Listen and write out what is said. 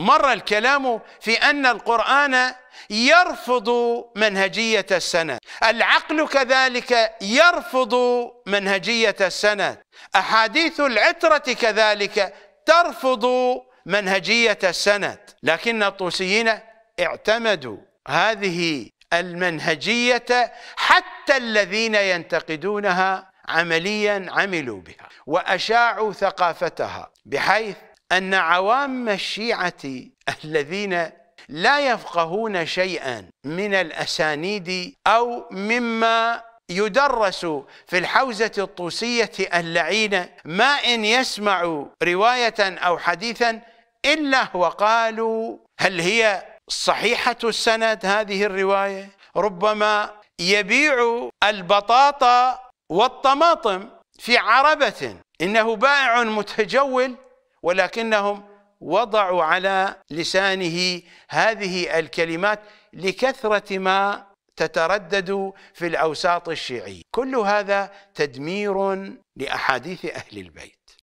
مر الكلام في أن القرآن يرفض منهجية السند العقل كذلك يرفض منهجية السند أحاديث العترة كذلك ترفض منهجية السند لكن الطوسيين اعتمدوا هذه المنهجية حتى الذين ينتقدونها عمليا عملوا بها وأشاعوا ثقافتها بحيث أن عوام الشيعة الذين لا يفقهون شيئا من الأسانيد أو مما يدرس في الحوزة الطوسية اللعينة ما إن يسمع رواية أو حديثا إلا وقالوا هل هي صحيحة السند هذه الرواية ربما يبيع البطاطا والطماطم في عربة إنه بائع متجول ولكنهم وضعوا على لسانه هذه الكلمات لكثرة ما تتردد في الأوساط الشيعية كل هذا تدمير لأحاديث أهل البيت